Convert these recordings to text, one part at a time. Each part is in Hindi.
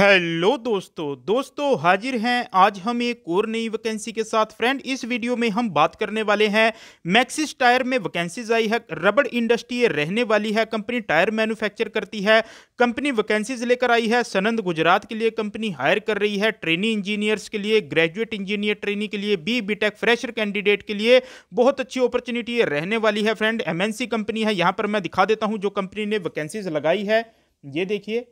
हेलो दोस्तों दोस्तों हाजिर हैं आज हम एक और नई वैकेंसी के साथ फ्रेंड इस वीडियो में हम बात करने वाले हैं मैक्सिस टायर में वैकेंसीज आई है रबड़ इंडस्ट्री रहने वाली है कंपनी टायर मैन्युफैक्चर करती है कंपनी वैकेंसीज लेकर आई है सनंद गुजरात के लिए कंपनी हायर कर रही है ट्रेनी इंजीनियर्स के लिए ग्रेजुएट इंजीनियर ट्रेनी के लिए B B tech fresher candidate के लिए बहुत अच्छी अपॉर्चुनिटी रहने वाली है फ्रेंड एम कंपनी है यहाँ पर मैं दिखा देता हूँ जो कंपनी ने वैकेंसीज लगाई है ये देखिए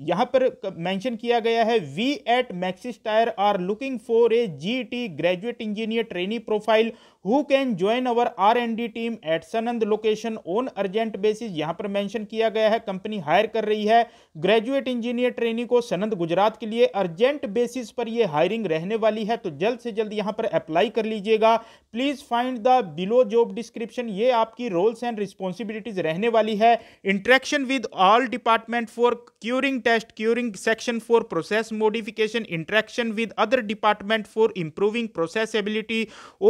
यहां पर मेंशन किया गया है we at Maxxis tyre are looking for a GT graduate engineer trainee profile who can join our R and D team at Sanand location on urgent basis यहां पर मेंशन किया गया है कंपनी हायर कर रही है ग्रेजुएट इंजीनियर ट्रेनी को सनंद गुजरात के लिए अर्जेंट बेसिस पर यह हायरिंग रहने वाली है तो जल्द से जल्द यहां पर अप्लाई कर लीजिएगा please find the below job description ये आपकी रोल्स एंड रिस्पॉन्सिबिलिटीज रहने वाली है interaction with all department for curing test during section 4 process modification interaction with other department for improving processability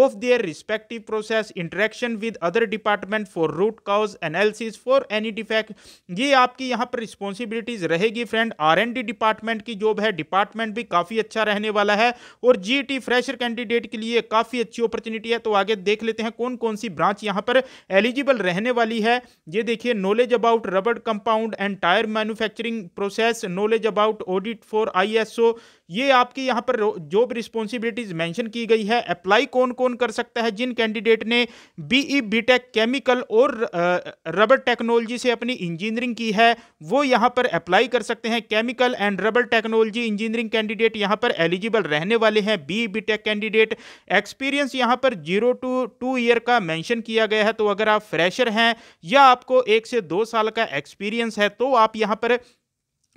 of their respective process interaction with other department for root cause analysis for any defect ये आपकी यहाँ पर रिस्पॉन्सिबिलिटीज रहेगी friend R and D department की जॉब है डिपार्टमेंट भी काफ़ी अच्छा रहने वाला है और जी टी फ्रेशर कैंडिडेट के लिए काफ़ी अच्छी अपॉर्चुनिटी है तो आगे देख लेते हैं कौन कौन सी ब्रांच यहाँ पर एलिजिबल रहने वाली है ये देखिए knowledge about rubber compound and tyre manufacturing process access knowledge about audit for ISO ये आपकी यहाँ पर जॉब रिस्पॉन्सिबिलिटीज मेंशन की गई है अप्लाई कौन कौन कर सकता है जिन कैंडिडेट ने बीई बीटेक केमिकल और रबर टेक्नोलॉजी से अपनी इंजीनियरिंग की है वो यहाँ पर अप्लाई कर सकते हैं chemical and rubber technology engineering candidate यहाँ पर एलिजिबल रहने वाले हैं B B BTech candidate experience यहाँ पर जीरो टू टू ईयर का मैंशन किया गया है तो अगर आप फ्रेशर हैं या आपको एक से दो साल का एक्सपीरियंस है तो आप यहाँ पर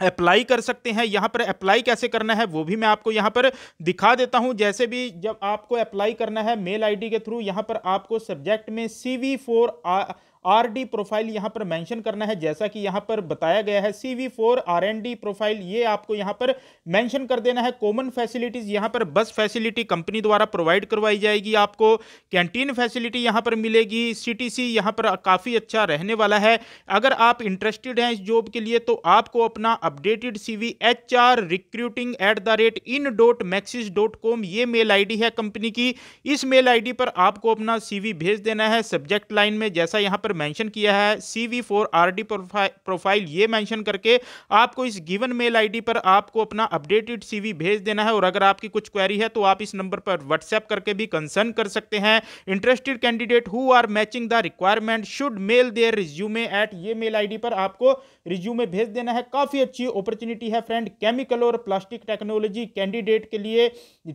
अप्लाई कर सकते हैं यहाँ पर अप्लाई कैसे करना है वो भी मैं आपको यहाँ पर दिखा देता हूँ जैसे भी जब आपको अप्लाई करना है मेल आईडी के थ्रू यहाँ पर आपको सब्जेक्ट में C V for uh RD profile यहाँ पर मेंशन करना है जैसा कि यहाँ पर बताया गया है सीवी फोर डी प्रोफाइल ये आपको यहाँ पर मेंशन कर देना है कॉमन फैसिलिटीज़ यहाँ पर बस फैसिलिटी कंपनी द्वारा प्रोवाइड करवाई जाएगी आपको कैंटीन फैसिलिटी यहाँ पर मिलेगी सीटीसी यहाँ पर काफ़ी अच्छा रहने वाला है अगर आप इंटरेस्टेड हैं इस जॉब के लिए तो आपको अपना updated C V H R recruiting at the rate in dot Maxxis dot com ये मेल डी है कंपनी की इस मेल डी पर आपको अपना वी भेज देना है सब्जेक्ट लाइन में जैसा यहाँ पर पर मेंशन किया है C V for R D profile ये मेंशन करके आपको इस गिवन मेल आईडी पर आपको अपना अपडेटेड सीवी भेज देना है और अगर आपकी कुछ क्वेरी है तो आप इस नंबर पर व्हाट्सएप करके भी कंसर्न कर सकते हैं interested candidate who are matching the requirement should mail their resume at ये मेल आई पर आपको रिज्यूमे भेज देना है काफ़ी अच्छी अपॉर्चुनिटी है फ्रेंड केमिकल और प्लास्टिक टेक्नोलॉजी कैंडिडेट के लिए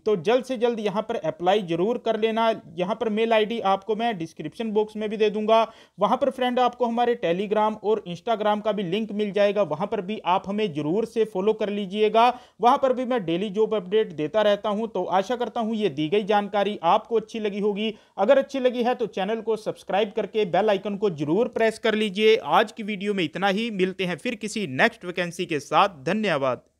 तो जल्द से जल्द यहाँ पर अप्लाई जरूर कर लेना यहाँ पर मेल आईडी आपको मैं डिस्क्रिप्शन बॉक्स में भी दे दूंगा वहाँ पर फ्रेंड आपको हमारे टेलीग्राम और इंस्टाग्राम का भी लिंक मिल जाएगा वहाँ पर भी आप हमें ज़रूर से फॉलो कर लीजिएगा वहाँ पर भी मैं डेली जॉब अपडेट देता रहता हूँ तो आशा करता हूँ ये दी गई जानकारी आपको अच्छी लगी होगी अगर अच्छी लगी है तो चैनल को सब्सक्राइब करके बेल आइकन को जरूर प्रेस कर लीजिए आज की वीडियो में इतना ही मिलते हैं फिर किसी नेक्स्ट वैकेंसी के साथ धन्यवाद